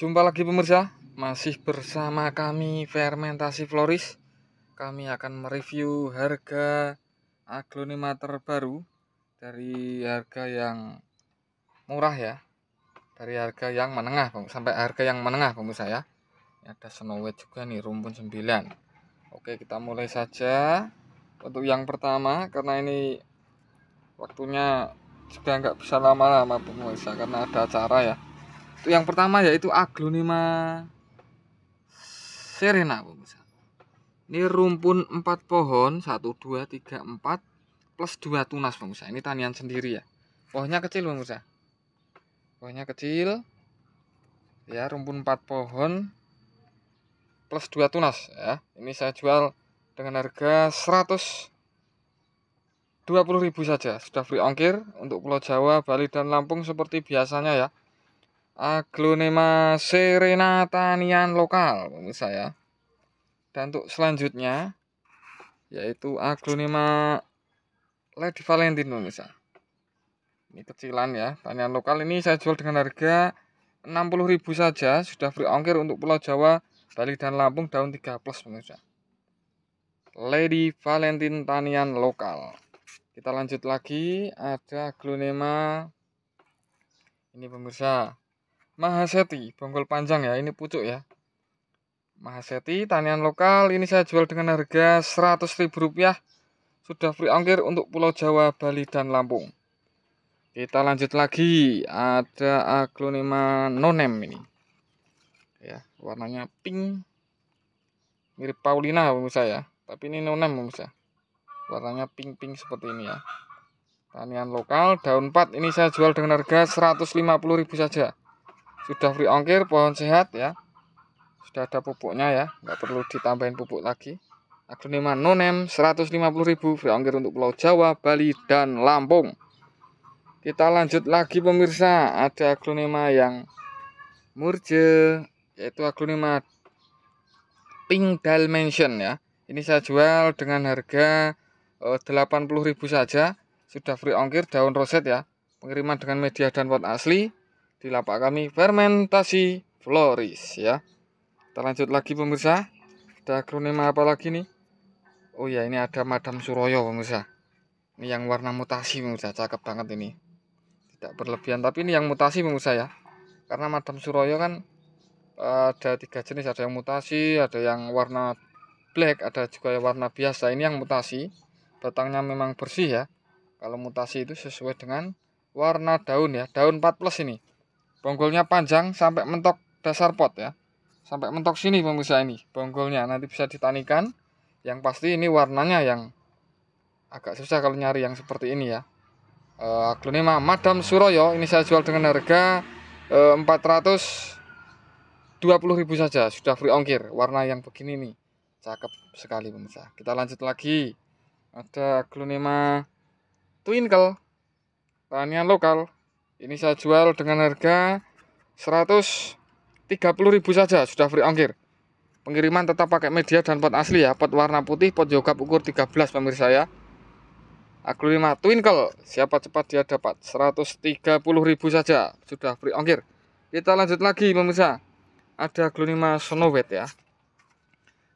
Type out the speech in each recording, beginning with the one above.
Jumpa lagi pemirsa, masih bersama kami Fermentasi Floris. Kami akan mereview harga aglonema terbaru dari harga yang murah ya. Dari harga yang menengah sampai harga yang menengah pemirsa ya. Ini ada White juga nih rumpun 9. Oke, kita mulai saja. Untuk yang pertama karena ini waktunya juga nggak bisa lama-lama pemirsa karena ada acara ya yang pertama yaitu aglonema serena ini rumpun empat pohon satu dua tiga empat plus dua tunas pemirsa ini tanian sendiri ya pohonnya kecil pemirsa ya. pohonnya kecil ya rumpun empat pohon plus dua tunas ya ini saya jual dengan harga seratus dua puluh ribu saja sudah free ongkir untuk Pulau Jawa, Bali dan Lampung seperti biasanya ya aglonema serena tanian lokal pemirsa ya dan untuk selanjutnya yaitu aglonema Lady Valentine pemirsa ini kecilan ya tanian lokal ini saya jual dengan harga 60.000 saja sudah free ongkir untuk Pulau Jawa Bali dan Lampung daun 3 plus pemirsa Lady Valentine tanian lokal kita lanjut lagi ada aglonema ini pemirsa Mahaseti, bonggol panjang ya, ini pucuk ya. Mahaseti, tanian lokal, ini saya jual dengan harga Rp100.000. Sudah free ongkir untuk Pulau Jawa, Bali, dan Lampung. Kita lanjut lagi, ada aglonema nonem ini. Ya, warnanya pink. Mirip Paulina pemirsa ya, tapi ini nonem pemirsa. Warnanya pink-pink seperti ini ya. Tanian lokal, daun 4 ini saya jual dengan harga Rp150.000 saja sudah free ongkir pohon sehat ya sudah ada pupuknya ya nggak perlu ditambahin pupuk lagi aglonema nonem 150.000 free ongkir untuk Pulau Jawa Bali dan Lampung kita lanjut lagi pemirsa ada aglonema yang murje yaitu aglonema pink dimension ya ini saya jual dengan harga 80.000 eh, saja sudah free ongkir daun roset ya pengiriman dengan media dan pot asli di lapak kami fermentasi floris ya kita lanjut lagi pemirsa ada akronim apa lagi nih oh ya ini ada madam suroyo pemirsa ini yang warna mutasi pemirsa cakep banget ini tidak berlebihan tapi ini yang mutasi pemirsa ya karena madam suroyo kan eh, ada tiga jenis ada yang mutasi ada yang warna black ada juga yang warna biasa ini yang mutasi batangnya memang bersih ya kalau mutasi itu sesuai dengan warna daun ya daun 4 plus ini Bonggolnya panjang sampai mentok dasar pot ya. Sampai mentok sini pemirsa ini bonggolnya. Nanti bisa ditanikan. Yang pasti ini warnanya yang agak susah kalau nyari yang seperti ini ya. E, aglonema Madam Suroyo ini saya jual dengan harga e, eh, 420.000 saja. Sudah free ongkir. Warna yang begini nih. Cakep sekali pemirsa. Kita lanjut lagi. Ada aglonema Twinkle. Tanian lokal ini saya jual dengan harga 130.000 saja sudah free ongkir pengiriman tetap pakai media dan pot asli ya pot warna putih pot jogap ukur 13 pemirsa ya aglonema twinkle siapa cepat dia dapat 130.000 saja sudah free ongkir kita lanjut lagi pemirsa ada Snow White ya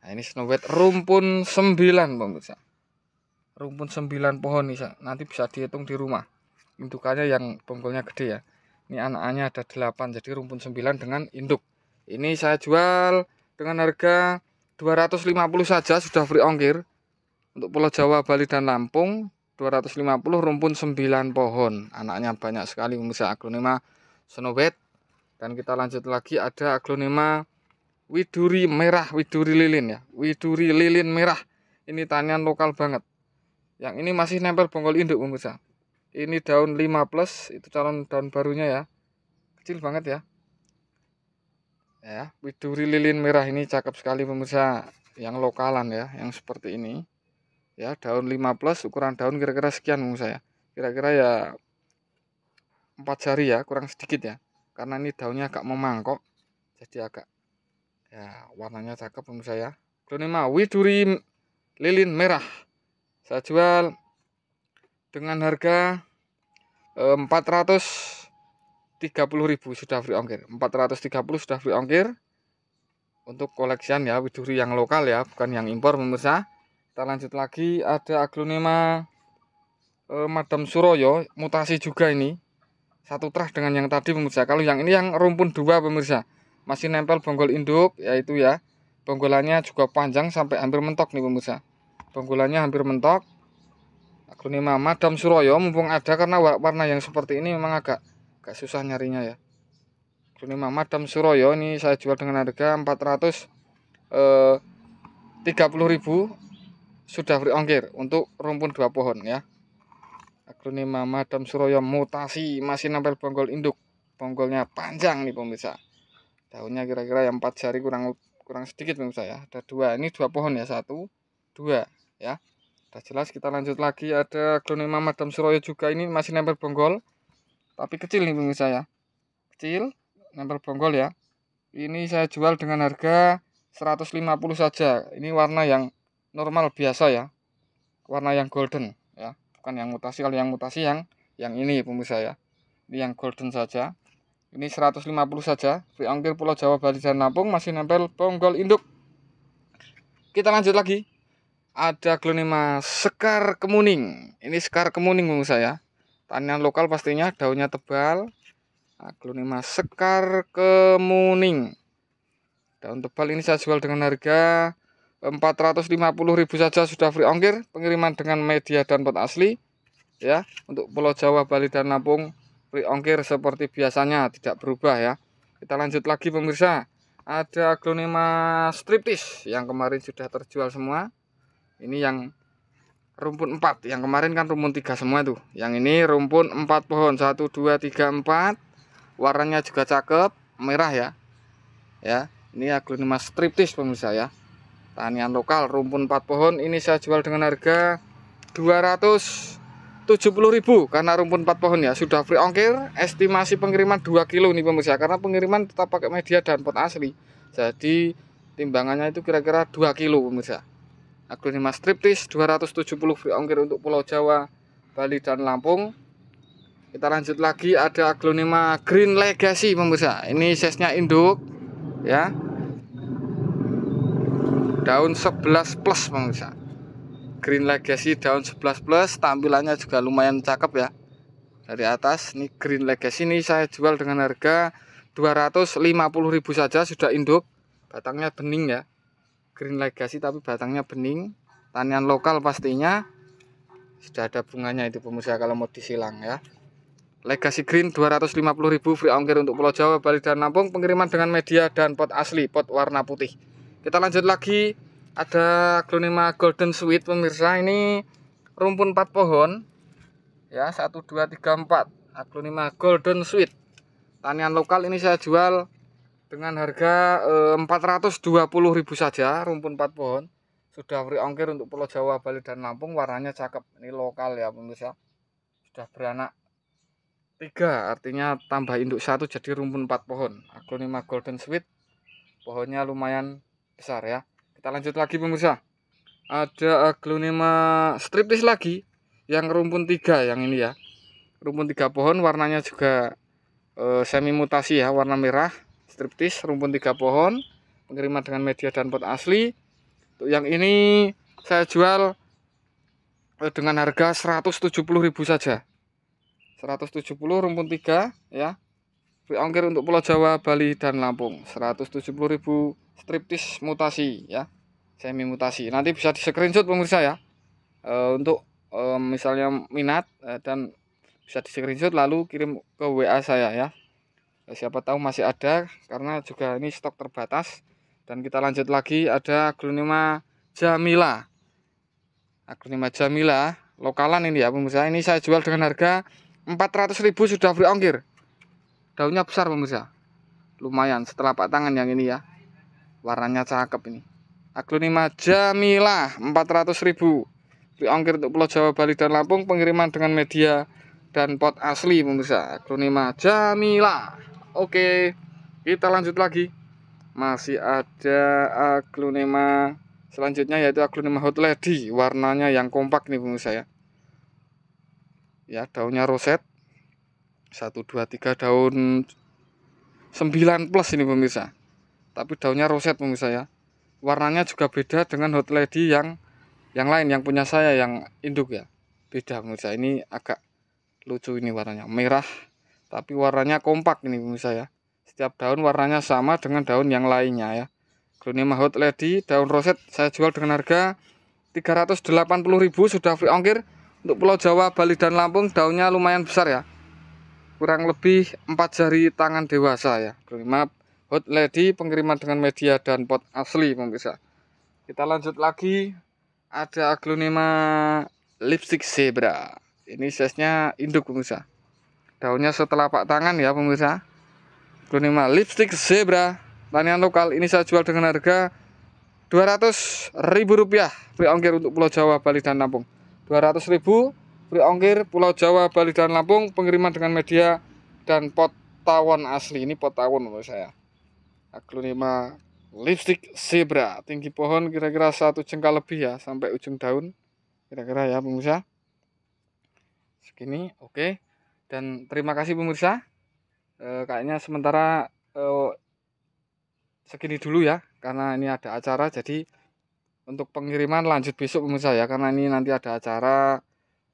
nah, ini White rumpun 9 pemirsa rumpun 9 pohon nih nanti bisa dihitung di rumah indukannya yang bonggolnya gede ya ini anaknya ada 8 jadi rumpun 9 dengan induk ini saya jual dengan harga 250 saja sudah free ongkir untuk pulau Jawa Bali dan Lampung 250 rumpun 9 pohon anaknya banyak sekali pemirsa aglonema snowbed dan kita lanjut lagi ada aglonema widuri merah widuri lilin ya widuri lilin merah ini tanian lokal banget yang ini masih nempel bonggol induk pemirsa ini daun 5 plus itu calon daun barunya ya kecil banget ya ya widuri lilin merah ini cakep sekali pemirsa yang lokalan ya yang seperti ini ya daun 5 plus ukuran daun kira-kira sekian pemirsa ya kira-kira ya 4 jari ya kurang sedikit ya karena ini daunnya agak memangkok jadi agak ya warnanya cakep pemirsa ya ini widuri lilin merah saya jual dengan harga eh, empat ratus tiga puluh ribu sudah free ongkir 430 sudah free ongkir untuk koleksian ya widuri yang lokal ya bukan yang impor pemirsa kita lanjut lagi ada aglonema eh, Madam Suroyo mutasi juga ini satu terah dengan yang tadi pemirsa kalau yang ini yang rumpun dua pemirsa masih nempel bonggol induk yaitu ya bonggolannya juga panjang sampai hampir mentok nih pemirsa bonggolannya hampir mentok Kurnia Madam Suroyo mumpung ada karena warna yang seperti ini memang agak agak susah nyarinya ya. Kurnia Madam Suroyo ini saya jual dengan harga 400 eh 30.000 sudah free ongkir untuk rumpun dua pohon ya. Akronima Madam Suroyo mutasi masih nampil bonggol induk. Bonggolnya panjang nih pemirsa. Daunnya kira-kira yang 4 jari kurang kurang sedikit pemirsa ya. Ada dua. Ini dua pohon ya, satu, dua ya. Sudah jelas kita lanjut lagi ada glonema Madam Suroyo juga ini masih nempel bonggol. Tapi kecil nih pemirsa saya. Kecil, nempel bonggol ya. Ini saya jual dengan harga 150 saja. Ini warna yang normal biasa ya. Warna yang golden ya. Bukan yang mutasi, kalau yang mutasi yang yang ini pemirsa ya. Ini yang golden saja. Ini 150 saja. Free ongkir Pulau Jawa, Bali dan Lampung masih nempel bonggol induk. Kita lanjut lagi ada glonema sekar kemuning ini sekar kemuning menurut saya tanian lokal pastinya daunnya tebal nah, glonema sekar kemuning daun tebal ini saya jual dengan harga ribu saja sudah free ongkir pengiriman dengan media dan pot asli ya untuk Pulau Jawa Bali dan Lampung free ongkir seperti biasanya tidak berubah ya kita lanjut lagi pemirsa ada glonema striptis yang kemarin sudah terjual semua ini yang rumpun 4 yang kemarin kan rumpun 3 semua tuh yang ini rumpun 4 pohon 1 2 3 4 warnanya juga cakep merah ya ya ini aglonema striptis pemirsa ya tanian lokal rumpun 4 pohon ini saya jual dengan harga 270.000 karena rumpun 4 pohon ya sudah free ongkir estimasi pengiriman 2 kilo nih pemirsa karena pengiriman tetap pakai media dan pot asli jadi timbangannya itu kira-kira 2 kilo pemirsa Aglonema Striptis 270 free ongkir untuk Pulau Jawa, Bali dan Lampung. Kita lanjut lagi ada Aglonema Green Legacy pemirsa. Ini sesnya induk ya. Daun 11 plus pemirsa. Green Legacy daun 11 plus, tampilannya juga lumayan cakep ya. Dari atas ini Green Legacy ini saya jual dengan harga 250.000 saja sudah induk. Batangnya bening ya green legacy tapi batangnya bening tanian lokal pastinya sudah ada bunganya itu pemirsa kalau mau disilang ya Legacy Green 250.000 free ongkir untuk Pulau Jawa, Bali dan Nampung pengiriman dengan media dan pot asli pot warna putih kita lanjut lagi ada glonema golden sweet pemirsa ini rumpun 4 pohon ya 1 2 3 4 aglonema golden sweet tanian lokal ini saya jual dengan harga eh, puluh ribu 420.000 saja rumpun 4 pohon sudah free ongkir untuk Pulau Jawa Bali dan Lampung warnanya cakep ini lokal ya pemirsa sudah beranak tiga artinya tambah induk satu jadi rumpun 4 pohon aglonema golden sweet pohonnya lumayan besar ya kita lanjut lagi pemirsa ada aglonema striptis lagi yang rumpun tiga yang ini ya rumpun tiga pohon warnanya juga e, eh, semi mutasi ya warna merah striptis rumpun tiga pohon pengiriman dengan media dan pot asli untuk yang ini saya jual eh, dengan harga 170.000 saja 170 rumpun tiga, ya free ongkir untuk Pulau Jawa, Bali dan Lampung 170.000 striptis mutasi ya semi mutasi nanti bisa di screenshot pemirsa ya e, untuk e, misalnya minat e, dan bisa di screenshot lalu kirim ke WA saya ya Eh, siapa tahu masih ada karena juga ini stok terbatas dan kita lanjut lagi ada aglonema jamila aglonema jamila lokalan ini ya pemirsa ini saya jual dengan harga 400.000 sudah free ongkir daunnya besar pemirsa lumayan setelah pak tangan yang ini ya warnanya cakep ini aglonema jamila 400.000 free ongkir untuk Pulau Jawa, Bali, dan Lampung pengiriman dengan media dan pot asli pemirsa aglonema jamila Oke, kita lanjut lagi. Masih ada aglonema selanjutnya yaitu aglonema hot lady, warnanya yang kompak nih pemirsa ya. Ya, daunnya roset. 1 2 3 daun 9 plus ini pemirsa. Tapi daunnya roset pemirsa ya. Warnanya juga beda dengan hot lady yang yang lain yang punya saya yang induk ya. Beda pemirsa, ini agak lucu ini warnanya. Merah tapi warnanya kompak ini pemirsa ya setiap daun warnanya sama dengan daun yang lainnya ya Glonia Hot Lady daun roset saya jual dengan harga 380.000 sudah free ongkir untuk Pulau Jawa, Bali dan Lampung daunnya lumayan besar ya kurang lebih 4 jari tangan dewasa ya Glonia Hot Lady pengiriman dengan media dan pot asli pemirsa kita lanjut lagi ada aglonema lipstick zebra ini size nya induk pemirsa daunnya setelapak tangan ya pemirsa kelima lipstick zebra tanian lokal ini saya jual dengan harga Rp200.000 rupiah free ongkir untuk Pulau Jawa, Bali, dan Lampung rp ribu free ongkir Pulau Jawa, Bali, dan Lampung pengiriman dengan media dan pot tawon asli ini pot tawon menurut saya aglonema lipstick zebra tinggi pohon kira-kira satu jengkal lebih ya sampai ujung daun kira-kira ya pemirsa segini oke okay dan terima kasih pemirsa e, kayaknya sementara e, segini dulu ya karena ini ada acara jadi untuk pengiriman lanjut besok pemirsa ya karena ini nanti ada acara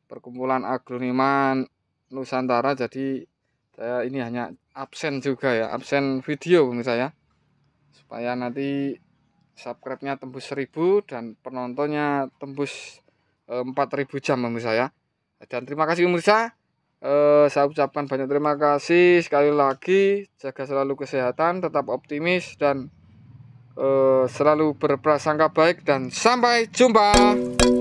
perkumpulan agroniman Nusantara jadi saya ini hanya absen juga ya absen video pemirsa ya supaya nanti subscribe-nya tembus 1000 dan penontonnya tembus 4000 eh, jam pemirsa ya dan terima kasih pemirsa eh, saya ucapkan banyak terima kasih sekali lagi jaga selalu kesehatan tetap optimis dan eh, selalu berprasangka baik dan sampai jumpa